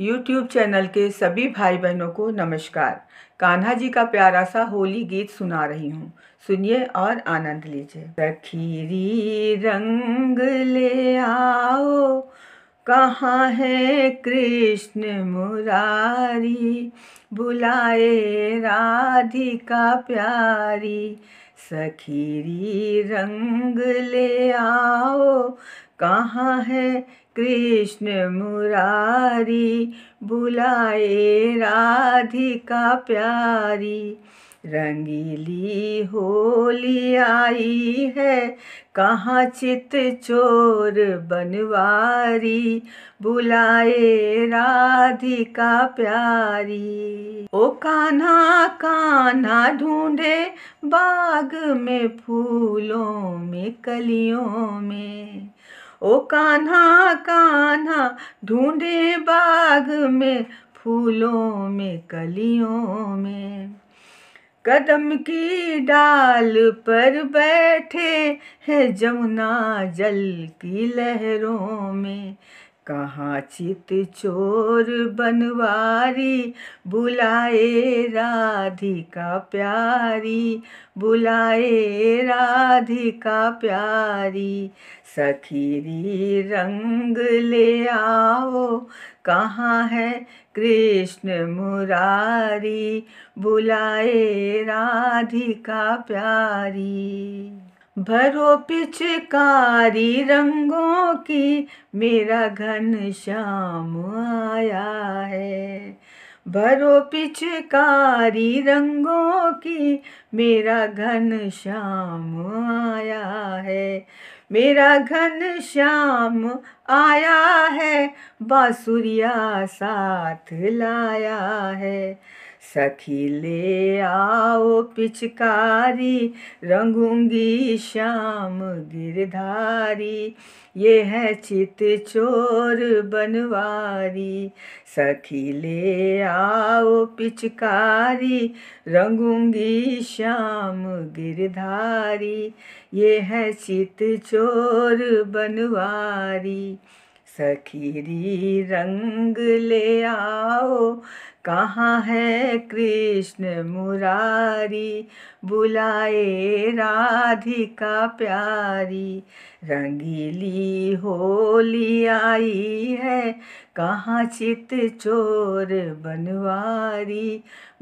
YouTube channel के सभी भाई बहनों को नमस्कार कान्हा जी का प्यारा सा होली गीत सुना रही हूँ सुनिए और आनंद लीजिए सखीरी रंग ले आओ कहाँ है कृष्ण मुरारी बुलाए राधिका प्यारी सखीरी रंग ले आओ कहाँ है कृष्ण मुरारी बुलाए राधिका प्यारी रंगीली होली आई है कहाँ चित चोर बनवारी बुलाए राधिका प्यारी ओ कान्हा कान्हा ढूंढे बाग में फूलों में कलियों में ओ कान्हा कान्हा ढूंढे बाग में फूलों में कलियों में कदम की डाल पर बैठे हैं जमुना जल की लहरों में कहाँ चित चोर बनवारी बुलाए राधिका प्यारी बुलाए राधिका प्यारी सखीरी रंग ले आओ कहाँ है कृष्ण मुरारी बुलाए राधिका प्यारी भरो पिचकारी रंगों की मेरा घन श्याम आया है भरो पिचकारी रंगों की मेरा घन श्याम आया है मेरा घन श्याम आया है बासुरिया साथ लाया है सखी ले आओ पिचकारी रंगूंगी श्याम गिरधारी ये है चित चोर बनवारी सखी ले आओ पिचकारी रंगूंगी श्याम गिरधारी ये है चित चोर बनवारी सखीरी रंग ले आओ कहाँ है कृष्ण मुरारी बुलाए राधिका प्यारी रंगीली होली आई है कहाँ चित चोर बनवारी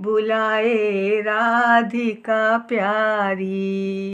बुलाए राधिका प्यारी